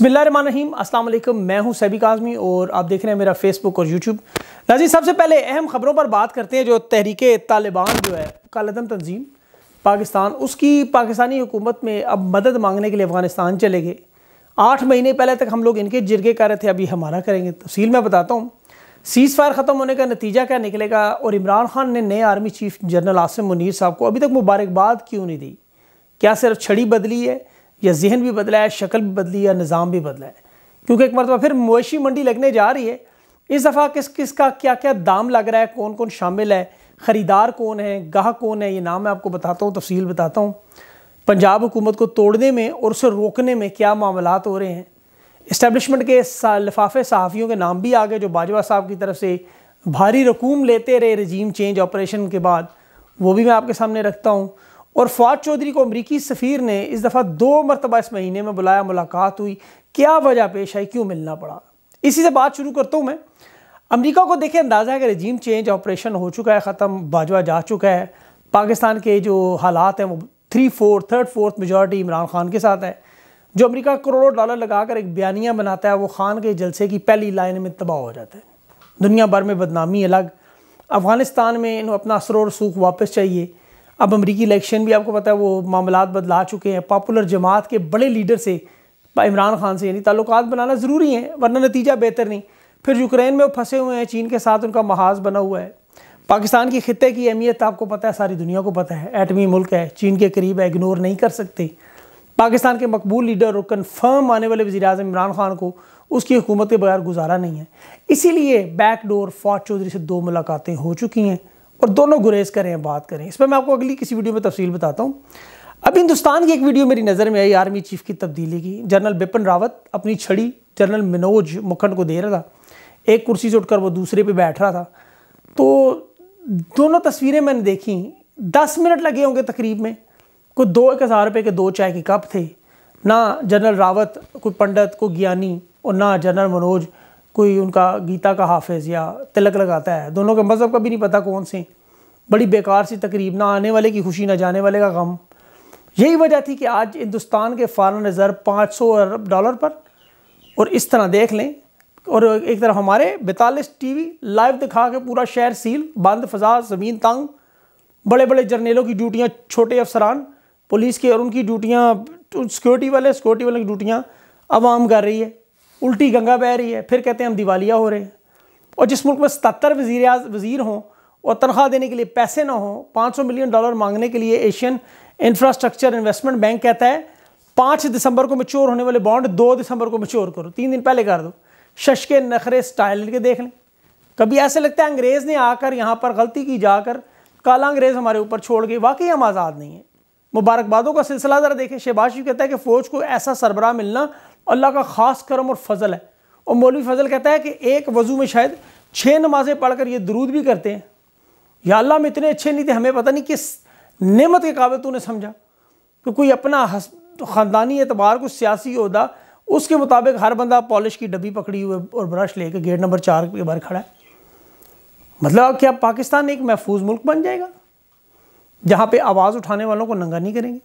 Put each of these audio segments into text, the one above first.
बिस्मिल्लाम अस्सलाम मैं हूं सैबिक आज़मी और आप देख रहे हैं मेरा फेसबुक और यूट्यूब नाजी सबसे पहले अहम ख़बरों पर बात करते हैं जो तहरीक तालिबान जो है कालदम तंजीम पाकिस्तान उसकी पाकिस्तानी हुकूमत में अब मदद मांगने के लिए अफ़गानिस्तान चले गए आठ महीने पहले तक हम लोग इनके जिरगे कर रहे थे अभी हमारा करेंगे तफसील मैं बताता हूँ सीज़ फायर ख़त्म होने का नतीजा क्या निकलेगा और इमरान खान ने नए army chief general Asim Munir साहब को अभी तक मुबारकबाद क्यों नहीं दी क्या सिर्फ छड़ी बदली है या जहन भी बदला है शक्ल भी बदली या निज़ाम भी बदला है क्योंकि एक मरतबा फिर मवेशी मंडी लगने जा रही है इस दफ़ा किस किस का क्या क्या दाम लग रहा है कौन कौन शामिल है ख़रीदार कौन है गाह कौन है ये नाम मैं आपको बताता हूँ तफसील बताता हूँ पंजाब हुकूमत को तोड़ने में और उसे रोकने में क्या मामला हो रहे हैं इस्टेबलिशमेंट के लिफाफे सहाफ़ियों के नाम भी आ गए जो बाजवा साहब की तरफ से भारी रकूम लेते रहे रजीम चेंज ऑपरेशन के बाद वो भी मैं आपके सामने रखता हूँ और फवाद चौधरी को अमरीकी सफ़ीर ने इस दफ़ा दो मरतबा इस महीने में बुलाया मुलाकात हुई क्या वजह पेश आई क्यों मिलना पड़ा इसी से बात शुरू करता हूँ मैं अमरीका को देखें अंदाज़ा है कि रजीम चेंज ऑपरेशन हो चुका है ख़त्म बाजवा जा चुका है पाकिस्तान के जो हालात हैं वो three fourth third fourth majority Imran Khan के साथ है जो अमरीका करोड़ों डॉलर लगाकर एक बयानिया बनाता है वो खान के जलसे की पहली लाइन में तबाह हो जाता है दुनिया भर में बदनामी अलग अफ़गानिस्तान में इन अपना असर और सूख वापस चाहिए अब अमरीकी इलेक्शन भी आपको पता है वो मामला बदला चुके हैं पॉपुलर जमात के बड़े लीडर से इमरान खान से यानी ताल्लुक बनाना ज़रूरी हैं वरना नतीजा बेहतर नहीं फिर यूक्रेन में वो फंसे हुए हैं चीन के साथ उनका महाज बना हुआ है पाकिस्तान के खत्े की अहमियत आपको पता है सारी दुनिया को पता है एटमी मुल्क है चीन के करीब है इग्नोर नहीं कर सकते पाकिस्तान के मकबूल लीडर और कन्फर्म आने वाले वजी अजम इमरान खान को उसकी हुकूमत के बगैर गुजारा नहीं है इसीलिए बैकडोर फौज चौधरी से दो मुलाकातें हो चुकी हैं और दोनों गुरेज करें बात करें इस पर मैं आपको अगली किसी वीडियो में तफसील बताता हूँ अब हिंदुस्तान की एक वीडियो मेरी नज़र में आई आर्मी चीफ की तब्दीली की जनरल बिपिन रावत अपनी छड़ी जनरल मनोज मुखंड को दे रहा था एक कुर्सी से उठकर वो दूसरे पे बैठ रहा था तो दोनों तस्वीरें मैंने देखी दस मिनट लगे होंगे तकरीब में कोई दो एक हज़ार रुपये के दो चाय के कप थे ना जनरल रावत कोई पंडित कोई ज्ञानी और ना जनरल मनोज कोई उनका गीता का हाफिज़ या तिलक लगाता है दोनों के मज़हब का भी नहीं पता कौन से बड़ी बेकार सी तकरीब ना आने वाले की खुशी ना जाने वाले का गम यही वजह थी कि आज हिंदुस्तान के फ़ारन रिज़र्व पाँच सौ अरब डॉलर पर और इस तरह देख लें और एक तरफ हमारे बैतालीस टीवी लाइव दिखा के पूरा शहर सील बंद फजा ज़मीन तंग बड़े बड़े जर्नेलों की ड्यूटियाँ छोटे अफसरान पुलिस की और उनकी ड्यूटियाँ सिक्योरिटी वाले सिक्योरिटी वाले की ड्यूटियाँ आवाम कर रही है उल्टी गंगा बह रही है फिर कहते हैं हम दिवालिया हो रहे हैं और जिस मुल्क में सतर वजीर वज़ीर हों और तनख्वाह देने के लिए पैसे ना हों 500 मिलियन डॉलर मांगने के लिए एशियन इंफ्रास्ट्रक्चर इन्वेस्टमेंट बैंक कहता है पाँच दिसंबर को मच्योर होने वाले बॉन्ड दो दिसंबर को मच्योर करो तीन दिन पहले कर दो शश के नखरे स्टाइल के देख लें कभी ऐसे लगता है अंग्रेज़ ने आकर यहाँ पर गलती की जाकर काला अंग्रेज़ हमारे ऊपर छोड़ गए वाकई हम आज़ाद नहीं हैं मुबारकबादों का सिलसिला ज़रा देखें शहबाज शरीफ कहता है कि फ़ौज को ऐसा सरबराह मिलना अल्लाह का ख़ास करम और फजल है और मौलवी फजल कहता है कि एक वज़ू में शायद छः नमाज़ें पढ़कर ये दरूद भी करते हैं या अल्लाह में इतने अच्छे नहीं थे हमें पता नहीं किस नेमत के काबिल तूने समझा कि कोई अपना हस तो ख़ानदानी एतबार कुछ सियासी अहदा उसके मुताबिक हर बंदा पॉलिश की डब्बी पकड़ी हुए और ब्रश लेकर गेट नंबर चार के बाहर खड़ा है मतलब क्या पाकिस्तान एक महफूज मुल्क बन जाएगा जहाँ पर आवाज़ उठाने वालों को नंगा नहीं करेंगे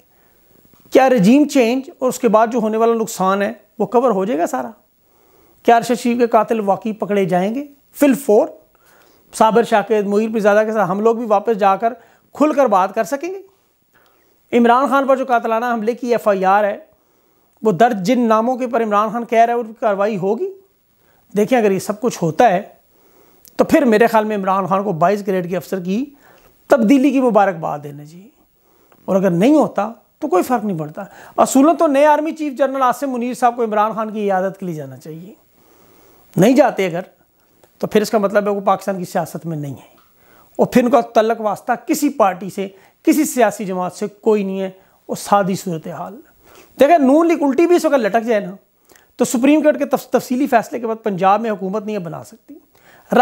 क्या रजीम चेंज और उसके बाद जो होने वाला नुकसान है वो कवर हो जाएगा सारा क्या अरशद शरीफ के कातिल वाकई पकड़े जाएंगे फिल फोर साबिर शाकिद मुहिर पिजादा के साथ हम लोग भी वापस जाकर खुल कर बात कर सकेंगे इमरान खान पर जो कातलाना हमले की एफ आई आर है वो दर्ज जिन नामों के पर इमरान खान कह रहा है उनकी कार्रवाई होगी देखिए अगर ये सब कुछ होता है तो फिर मेरे ख्याल में इमरान खान को बाईस ग्रेड के अफसर की तब्दीली की मुबारकबाद देना चाहिए और अगर नहीं होता तो कोई फ़र्क नहीं पड़ता असूलन तो नए army chief general Asim Munir साहब को इमरान खान की यादत के लिए जाना चाहिए नहीं जाते अगर तो फिर इसका मतलब है वो पाकिस्तान की सियासत में नहीं है और फिर उनका तलक वास्ता किसी पार्टी से किसी सियासी जमात से कोई नहीं है और सादी सूरत हाल देखें नून लीग उल्टी भी इस वक्त लटक जाए ना तो सुप्रीम कोर्ट के तफ, तफसीली फैसले के बाद पंजाब में हुकूमत नहीं बना सकती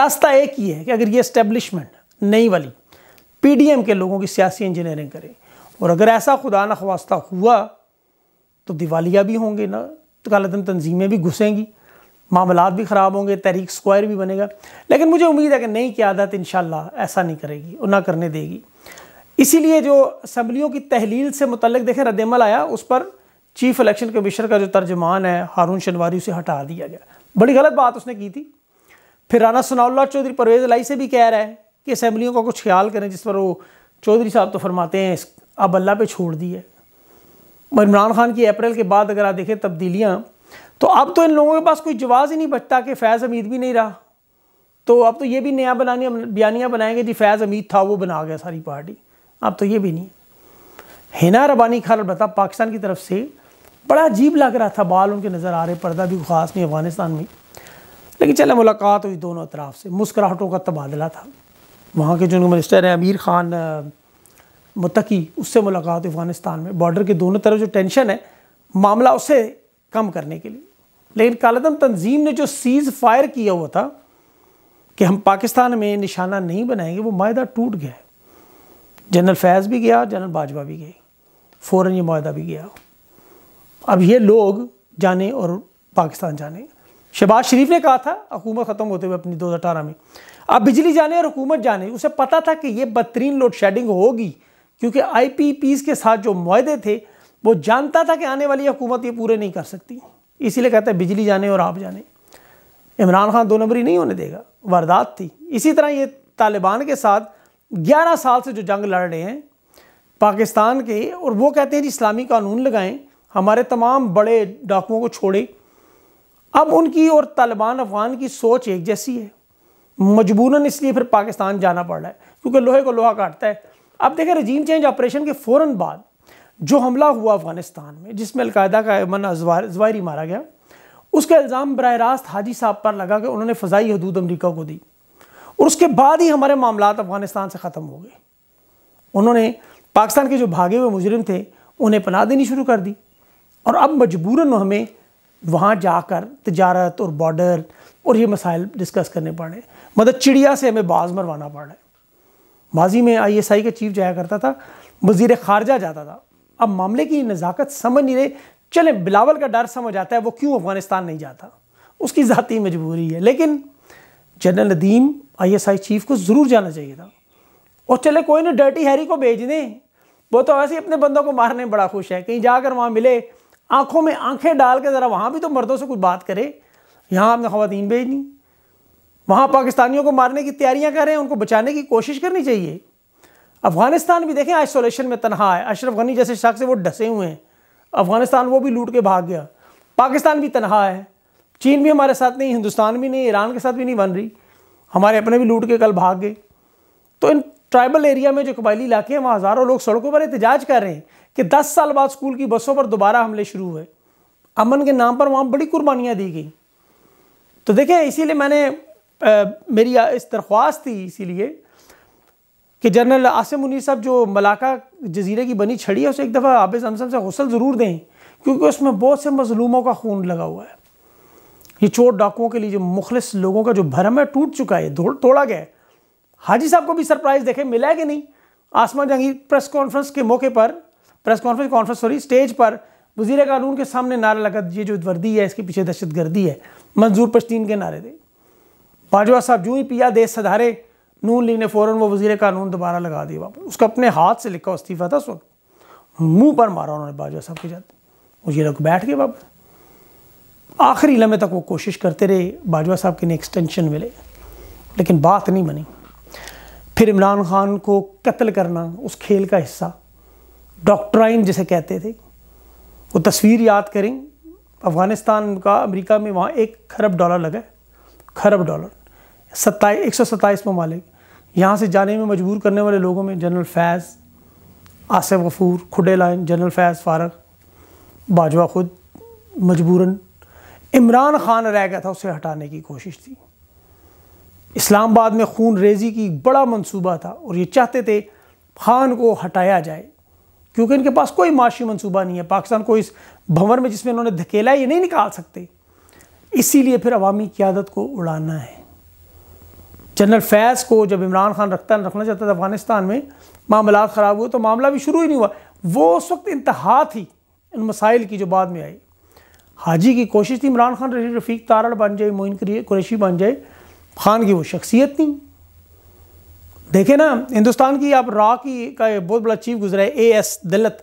रास्ता एक ही है कि अगर ये इस्टेब्लिशमेंट नई वाली पीडीएम के लोगों की सियासी इंजीनियरिंग करे और अगर ऐसा खुदा न खवास्ता हुआ तो दिवालिया भी होंगे ना तो गलतन तनजीमें भी घुसेंगी मामला भी ख़राब होंगे तहरीक स्क्वायर भी बनेगा लेकिन मुझे उम्मीद है कि नई क्यादत इन ऐसा नहीं करेगी और ना करने देगी इसीलिए जो असम्बलियों की तहलील से मुतलक देखें रद्दमल आया उस पर चीफ इलेक्शन कमिश्नर का जो तर्जमान है हारून शनवारी उसे हटा दिया गया बड़ी गलत बात उसने की थी फिर राना सनाउल्ला चौधरी परवेज़ लाई से भी कह रहा है कि असम्बलियों का कुछ ख्याल करें जिस पर वो चौधरी साहब तो फरमाते हैं अब अल्लाह पे छोड़ दी है इमरान खान की अप्रैल के बाद अगर आप देखें तब्दीलियाँ तो अब तो इन लोगों के पास कोई जवाब ही नहीं बचता कि फैज़ अमीद भी नहीं रहा तो अब तो ये भी नया बनाने बयानियाँ बनाएंगे जी फैज़ अमीद था वो बना गया सारी पार्टी अब तो ये भी नहीं हिना रबानी खान अलबत् पाकिस्तान की तरफ से बड़ा अजीब लग रहा था बाल उनके नज़र आ रहे पर्दा भी ख़ास नहीं अफ़गानिस्तान में लेकिन चले मुलाकात हुई दोनों अतराफ़ से मुस्कराहटों का तबादला था वहाँ के जो मिनिस्टर हैं अमीर ख़ान मतकी उससे मुलाकात अफगानिस्तान में बॉर्डर के दोनों तरफ जो टेंशन है मामला उसे कम करने के लिए लेकिन कालदम तंजीम ने जो सीज़ फायर किया हुआ था कि हम पाकिस्तान में निशाना नहीं बनाएंगे वो माहा टूट गया है जनरल फैज़ भी गया जनरल बाजवा भी गई फ़ौर ये माहा भी गया अब ये लोग जाने और पाकिस्तान जाने शहबाज शरीफ ने कहा था हुकूमत ख़त्म होते हुए अपनी दो हज़ार अठारह में अब बिजली जाने और हुकूमत जाने उसे पता था कि ये बदतरीन लोड शेडिंग होगी क्योंकि आई के साथ जो माहे थे वो जानता था कि आने वाली हुकूमत ये पूरे नहीं कर सकती इसीलिए कहता है बिजली जाने और आप जाने इमरान खान दो नंबरी नहीं होने देगा वारदात थी इसी तरह ये तालिबान के साथ 11 साल से जो जंग लड़ रहे हैं पाकिस्तान के और वो कहते हैं जी इस्लामी कानून लगाएं हमारे तमाम बड़े डाकुओं को छोड़े अब उनकी और तालिबान अफगान की सोच एक जैसी है मजबूरन इसलिए फिर पाकिस्तान जाना पड़ रहा है क्योंकि लोहे को लोहा काटता है अब देखें रजीम चेंज ऑपरेशन के फ़ौर बाद जो हमला हुआ अफगानिस्तान में जिसमें अलकायदा का अमन अजवायरी मारा गया उसका इल्ज़ाम बर रास्त हाजी साहब पर लगा कि उन्होंने फ़जाई हदूद अमरीका को दी और उसके बाद ही हमारे मामला अफगानिस्तान से ख़त्म हो गए उन्होंने पाकिस्तान के जो भागे हुए मुजरिम थे उन्हें पनाह देनी शुरू कर दी और अब मजबूरन हमें वहाँ जाकर तजारत और बॉर्डर और ये मसाइल डिस्कस करने पड़े मतलब चिड़िया से हमें बाज मरवाना है माजी में आईएसआई का चीफ जाया करता था वजीर खारजा जाता था अब मामले की नज़ाकत समझ नहीं रहे चलें बिलावल का डर समझ आता है वो क्यों अफगानिस्तान नहीं जाता उसकी ज़ाती मजबूरी है लेकिन जनरल नदीम आईएसआई चीफ को ज़रूर जाना चाहिए था और चले कोई ना डर्टी हैरी को भेज दें वो तो वैसे ही अपने बंदों को मारने में बड़ा खुश है कहीं जाकर वहाँ मिले आंखों में आंखें डाल के ज़रा वहाँ भी तो मर्दों से कुछ बात करे यहाँ आपने ख़वान भेजनी वहाँ पाकिस्तानियों को मारने की तैयारियाँ कर रहे हैं उनको बचाने की कोशिश करनी चाहिए अफगानिस्तान भी देखें आइसोलेशन में तनहा है अशरफ गनी जैसे शख्स वो डसे हुए हैं अफगानिस्तान वो भी लूट के भाग गया पाकिस्तान भी तनहा है चीन भी हमारे साथ नहीं हिंदुस्तान भी नहीं ईरान के साथ भी नहीं बन रही हमारे अपने भी लूट के कल भाग गए तो इन ट्राइबल एरिया में जो कबायली इलाके हैं वहाँ हज़ारों लोग सड़कों पर एहतजाज कर रहे हैं कि दस साल बाद स्कूल की बसों पर दोबारा हमले शुरू हुए अमन के नाम पर वहाँ बड़ी कुर्बानियाँ दी गई तो देखें इसीलिए मैंने मेरी इस दरख्वास्त थी इसीलिए कि जनरल आसिम मुनीर साहब जो मलाका जजीरे की बनी छड़ी है उसे एक दफ़ा आबिज अमसम से हौसल ज़रूर दें क्योंकि उसमें बहुत से मजलूमों का खून लगा हुआ है ये चोट डाकुओं के लिए जो मुखलिस लोगों का जो भरम है टूट चुका है तोड़ा गया है हाजी साहब को भी सरप्राइज़ देखें मिला है कि नहीं आसमान जहांगीर प्रेस कॉन्फ्रेंस के मौके पर press conference conference sorry stage पर वजीर कानून के सामने नारा लगा ये जो वर्दी है इसके पीछे दहशतगर्दी है मंजूर पश्तीन के नारे थे बाजवा साहब जू ही पिया देश सधारे नून लीग ने फ़ौरन वो वजीर कानून दोबारा लगा दिया वापस उसका अपने हाथ से लिखा इस्तीफ़ा था सुन मुंह पर मारा उन्होंने बाजवा साहब के जाते वजीर लोग बैठ गए वापस आखिरी लम्हे तक वो कोशिश करते रहे बाजवा साहब के लिए एक्सटेंशन मिले लेकिन बात नहीं बनी फिर इमरान खान को कत्ल करना उस खेल का हिस्सा डॉक्ट्राइन जिसे कहते थे वो तस्वीर याद करें अफ़गानिस्तान का अमेरिका में वहाँ एक खरब डॉलर लगा खरब डॉलर सत्ताईस एक सौ सत्ताईस ममालिक यहाँ से जाने में मजबूर करने वाले लोगों में जनरल फैज़ आसिफ गफूर खुडे लाइन जनरल फैज़ फारक बाजवा खुद मजबूरन इमरान खान रह गया था उसे हटाने की कोशिश थी इस्लामाबाद में खून रेजी की बड़ा मंसूबा था और ये चाहते थे खान को हटाया जाए क्योंकि इनके पास कोई माशी मंसूबा नहीं है पाकिस्तान को इस भंवर में जिसमें इन्होंने धकेला ये नहीं निकाल सकते इसीलिए फिर अवामी क्यादत को उड़ाना है जनरल फैज़ को जब इमरान खान रखता रखना चाहता था अफगानिस्तान में मामला ख़राब हुए तो मामला भी शुरू ही नहीं हुआ वो उस वक्त इंतहा थी इन मसाइल की जो बाद में आई हाजी की कोशिश थी इमरान खान रफ़ीक तारड़ बन जाए मोइन कुरेशी बन जाए खान की वो शख्सियत नहीं देखे ना हिंदुस्तान की आप रा की का बहुत बड़ा चीफ गुजरा है ए एस दलित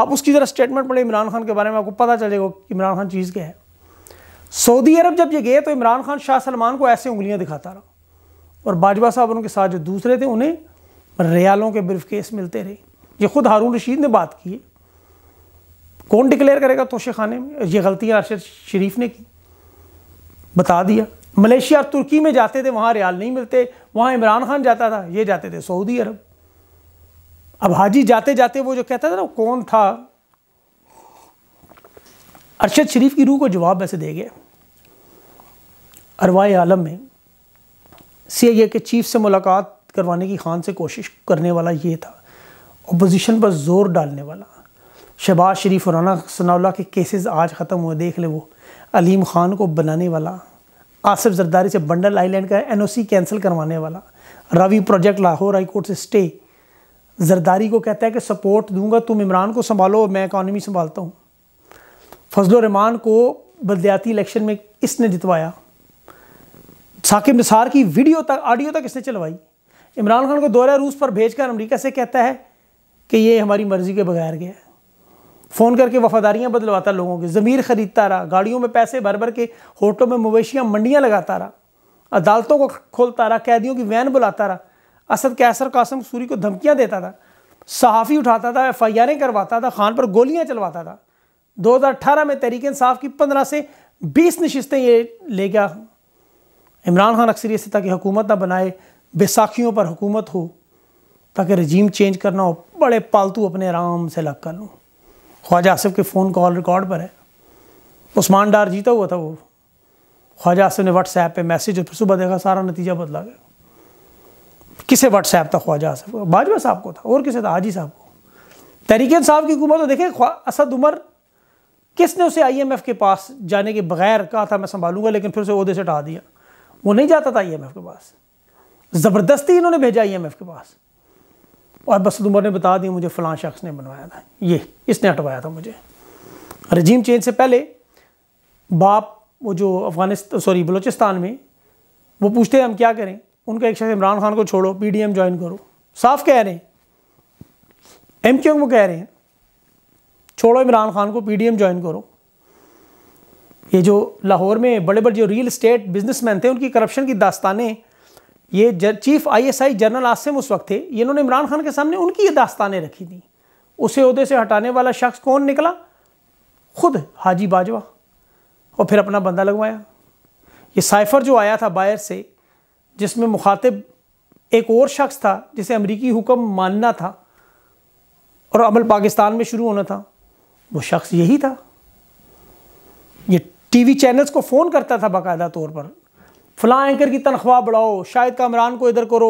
आप उसकी ज़रा स्टेटमेंट पढ़े इमरान खान के बारे में आपको पता चलेगा कि इमरान खान चीज़ क्या है सऊदी अरब जब ये गए तो इमरान खान शाह सलमान को ऐसे उंगलियाँ दिखाता रहा और बाजवा साहब उनके साथ जो दूसरे थे उन्हें रियालों के ब्रिफ केस मिलते रहे ये खुद हारून रशीद ने बात की है कौन डिक्लेयर करेगा तोशे खाने में ये गलतियाँ अरशद शरीफ ने की बता दिया मलेशिया तुर्की में जाते थे वहाँ रियाल नहीं मिलते वहाँ इमरान खान जाता था ये जाते थे सऊदी अरब अब हाजी जाते जाते वो जो कहता था ना कौन था अरशद शरीफ की रूह को जवाब ऐसे दे गया अरवा आलम में सी के चीफ से मुलाकात करवाने की खान से कोशिश करने वाला ये था अपोजिशन पर जोर डालने वाला शहबाज शरीफ और राना सनाउल्ला के केसेस आज ख़त्म हुए देख ले वो अलीम खान को बनाने वाला आसिफ जरदारी से बंडल आइलैंड का एनओसी कैंसिल करवाने वाला Ravi project Lahore high court से स्टे जरदारी को कहता है कि सपोर्ट दूंगा तुम इमरान को संभालो मैं इकानमी संभालता हूँ फजल रहमान को बल्दियाती इलेक्शन में इसने जितवाया साकिब निसार की वीडियो तक ऑडियो तक इसने चलवाई इमरान खान को दौरा रूस पर भेजकर अमेरिका से कहता है कि ये हमारी मर्ज़ी के बगैर गया है फ़ोन करके वफादारियाँ बदलवाता लोगों की ज़मीर ख़रीदता रहा गाड़ियों में पैसे भर भर के होटलों में मवेशियाँ मंडियाँ लगाता रहा अदालतों को खोलता रहा कैदियों की वैन बुलाता रहा असद कैसर कासम सूरी को धमकियाँ देता था सहाफ़ी उठाता था एफ आई आरें करवाता था खान पर गोलियाँ चलवाता था 2018 में तहरीक इंसाफ की 15 से 20 नशस्तें ये ले गया इमरान खान अक्सर से ताकि हुकूमत ना बनाए बेसाखियों पर हुकूमत हो ताकि रजीम चेंज करना हो बड़े पालतू अपने आराम से लग कर लूँ ख्वाजा आसिफ के फ़ोन कॉल रिकॉर्ड पर है उस्मान डार जीता हुआ था वो ख्वाजा आसिफ ने व्हाट्सएप पे मैसेज और फिर सुबह देखा सारा नतीजा बदला गया किसे व्हाट्सएप था ख्वाजा आसिफ बाजवा साहब को था और किसे था हाजी साहब को तहरीक साहब की हुकूमत तो देखे असद उमर किसने उसे आईएमएफ के पास जाने के बगैर कहा था मैं संभालूंगा लेकिन फिर उसे अहदे से हटा दिया वो नहीं जाता था ईएमएफ e के पास ज़बरदस्ती इन्होंने भेजा ईएमएफ e के पास और बस उम्र ने बता दिया मुझे फ़लाँ शख्स ने बनवाया था ये इसने हटवाया था मुझे रजीम चेंज से पहले बाप वो जो अफगानिस्तान सॉरी बलूचिस्तान में वो पूछते हैं हम क्या करें उनका एक शख्स इमरान खान को छोड़ो पी डी एम ज्वाइन करो साफ कह रहे हैं एम वो को कह रहे हैं छोड़ो इमरान खान को पी डी एम ज्वाइन करो ये जो लाहौर में बड़े बड़े जो रियल इस्टेट बिजनेसमैन थे उनकी करप्शन की दास्तानें ये जर, चीफ आईएसआई जनरल आसिम उस वक्त थे इन्होंने इमरान खान के सामने उनकी ये दास्तानें रखी थी उसे अहदे से हटाने वाला शख्स कौन निकला खुद हाजी बाजवा और फिर अपना बंदा लगवाया ये साइफर जो आया था बायर से जिसमें मुखातिब एक और शख्स था जिसे अमरीकी हुक्म मानना था और अमल पाकिस्तान में शुरू होना था वो शख्स यही था ये टीवी चैनल्स को फ़ोन करता था बाकायदा तौर पर फलां एंकर की तनख्वाह बढ़ाओ शायद कामरान को इधर करो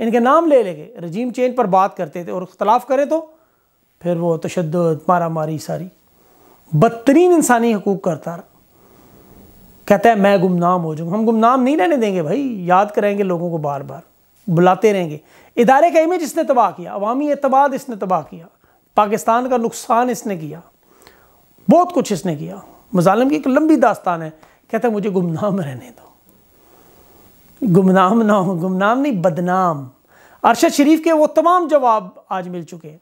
इनके नाम ले लेंगे रजीम चेंज पर बात करते थे और इख्तलाफ करें तो फिर वो तशद मारा मारी सारी बदतरीन इंसानी हकूक करता रहा कहता है मैं गुमनाम हो जाऊँ हम गुमनाम नहीं रहने देंगे भाई याद करेंगे लोगों को बार बार बुलाते रहेंगे इदारे का इमेज इसने तबाह किया अवामी एतबाद इसने तबाह किया पाकिस्तान का नुकसान इसने किया बहुत कुछ इसने किया मुजालम की एक लंबी दास्तान है कहता है मुझे गुमनाम रहने दो गुमनाम ना हो गुमनाम नहीं बदनाम अरशद शरीफ के वो तमाम जवाब आज मिल चुके हैं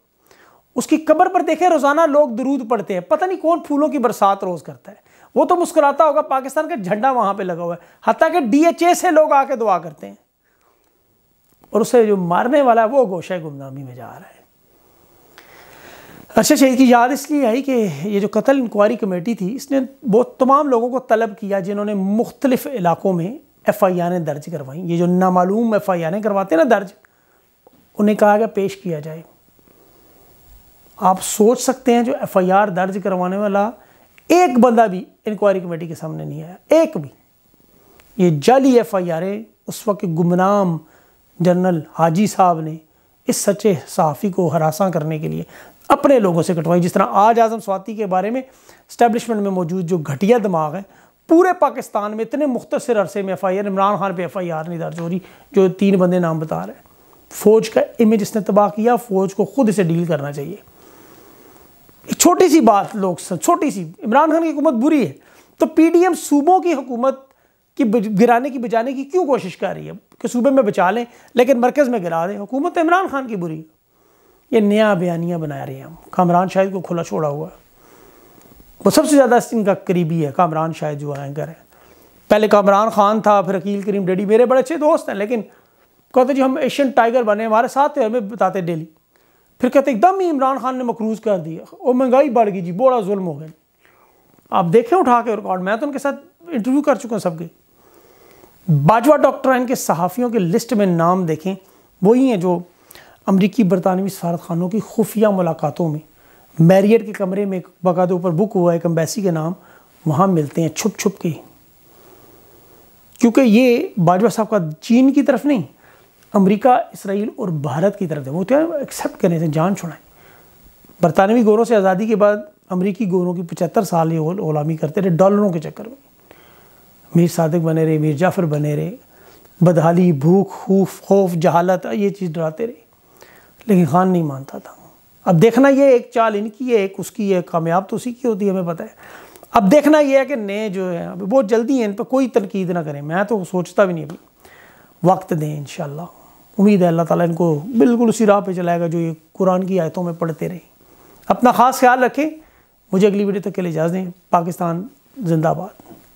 उसकी कब्र पर देखें रोज़ाना लोग दरूद पढ़ते हैं पता नहीं कौन फूलों की बरसात रोज़ करता है वो तो मुस्कुराता होगा पाकिस्तान का झंडा वहाँ पे लगा हुआ है हती कि डीएचए से लोग आके दुआ करते हैं और उसे जो मारने वाला है वो गोशा गुमनामी में जा रहा है अच्छा शहीद अच्छा, की याद इसलिए आई कि ये जो कत्ल इंक्वायरी कमेटी थी इसने बहुत तमाम लोगों को तलब किया जिन्होंने मुख्तलिफ़ इलाकों में एफ़ आई आरें दर्ज करवाईं ये जो नामालूम एफ़ आई आरें करवाते हैं ना दर्ज उन्हें कहा गया पेश किया जाए आप सोच सकते हैं जो एफ़ आई आर दर्ज करवाने वाला एक बंदा भी इंक्वायरी कमेटी के सामने नहीं आया एक भी ये जाली एफ़ आई आरें उस वक्त गुमनाम जनरल हाजी साहब ने इस सच्चे सहाफ़ी को हरासा करने के लिए अपने लोगों से कटवाई जिस तरह आज आजम स्वाति के बारे में स्टैब्लिशमेंट में मौजूद जो घटिया दिमाग है पूरे पाकिस्तान में इतने मुख्तर अरसे में F I R Imran Khan पर एफ आई आर नहीं दर्ज हो रही जो तीन बंदे नाम बता रहे हैं फ़ौज का इमेज इसने तबाह किया फ़ौज को खुद इसे डील करना चाहिए एक छोटी सी बात लोग छोटी सी इमरान खान की हुकूमत बुरी है तो पी डी एम सूबों की हुकूमत की गिराने की बचाने की क्यों कोशिश कर रही है कि सूबे में बचा लें लेकिन मरकज़ में गिरा दें हुकूमत तो इमरान खान की बुरी है ये नया बयानिया बना रहे हैं हम कामरान शाहिद को खुला छोड़ा हुआ है वो सबसे ज़्यादा इनका करीबी है कामरान शाहिद जो एंकर है पहले कामरान खान था फिर अकील करीम डेडी मेरे बड़े अच्छे दोस्त हैं लेकिन कहते जी हम एशियन टाइगर बने हमारे साथ थे हमें बताते डेली फिर कहते एकदम ही इमरान खान ने मकरूज कर दिया वो महंगाई बढ़ गई जी बड़ा जुल्म हो गया आप देखें उठा के रिकॉर्ड मैं तो उनके साथ इंटरव्यू कर चुका हूँ सबके बाजवा डॉक्टर इनके सहाफ़ियों के लिस्ट में नाम देखें वही हैं जो अमरीकी बरतानवी सफारत खानों की खुफिया मुलाकातों में मैरियट के कमरे में बकायद ऊपर बुक हुआ एक अम्बेसी के नाम वहाँ मिलते हैं छुप छुप के क्योंकि ये बाजवा साहब का चीन की तरफ नहीं अमेरिका इसराइल और भारत की तरफ है वो तो एक्सेप्ट करें से जान छुड़ाएं बरतानवी गोरों से आज़ादी के बाद अमरीकी गोरों की पचहत्तर साल ये ओलामी करते रहे डॉलरों के चक्कर में मीर सादक बने रहे मीर जाफ़र बने रहे बदहाली भूख खूफ खौफ जहालत ये चीज़ डराते रहे लेकिन खान नहीं मानता था अब देखना ये एक चाल इनकी है एक उसकी है कामयाब तो उसी की होती है हमें पता है अब देखना यह है कि नए जो है अभी बहुत जल्दी है इन पर कोई तनकीद ना करें मैं तो सोचता भी नहीं अभी वक्त दें इन उम्मीद है अल्लाह ताला इनको बिल्कुल उसी राह पे चलाएगा जो ये कुरान की आयतों में पढ़ते रहे अपना ख़ास ख्याल रखें मुझे अगली वीडियो तक के लिए इजाज़ दें पाकिस्तान जिंदाबाद